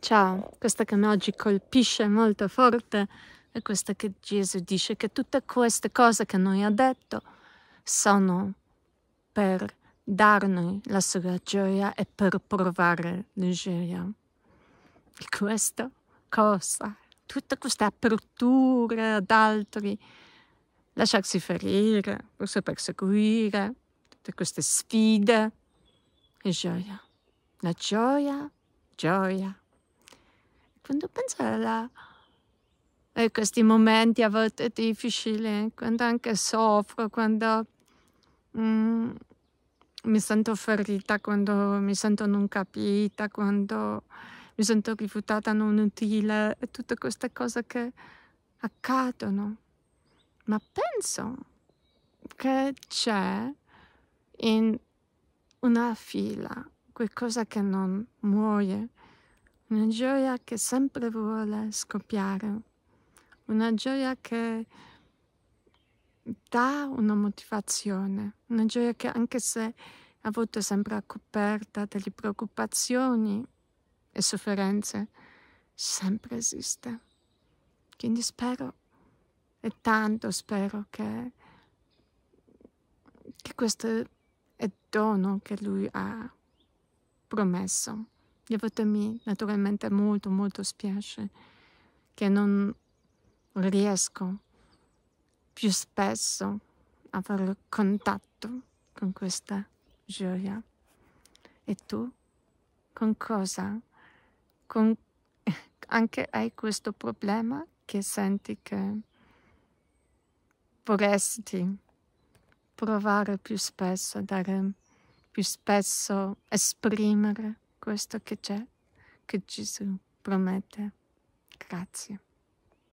Ciao, questa che mi oggi colpisce molto forte è questa che Gesù dice che tutte queste cose che noi ha detto sono per darne la sua gioia e per provare la gioia. E questa cosa, tutte queste aperture ad altri, lasciarsi ferire, forse perseguire, tutte queste sfide, è gioia. La gioia, gioia quando penso alla... a eh, questi momenti a volte difficili, quando anche soffro, quando mm, mi sento ferita, quando mi sento non capita, quando mi sento rifiutata, non utile, e tutte queste cose che accadono. Ma penso che c'è in una fila qualcosa che non muore, una gioia che sempre vuole scoppiare, una gioia che dà una motivazione, una gioia che anche se a volte sembra coperta delle preoccupazioni e sofferenze, sempre esiste. Quindi spero, e tanto spero che, che questo è dono che lui ha promesso. Gli Di fatto mi naturalmente molto molto spiace che non riesco più spesso a fare contatto con questa gioia. E tu? Con cosa? Con... Anche hai questo problema che senti che vorresti provare più spesso, dare più spesso, esprimere questo che c'è, che Gesù promette. Grazie.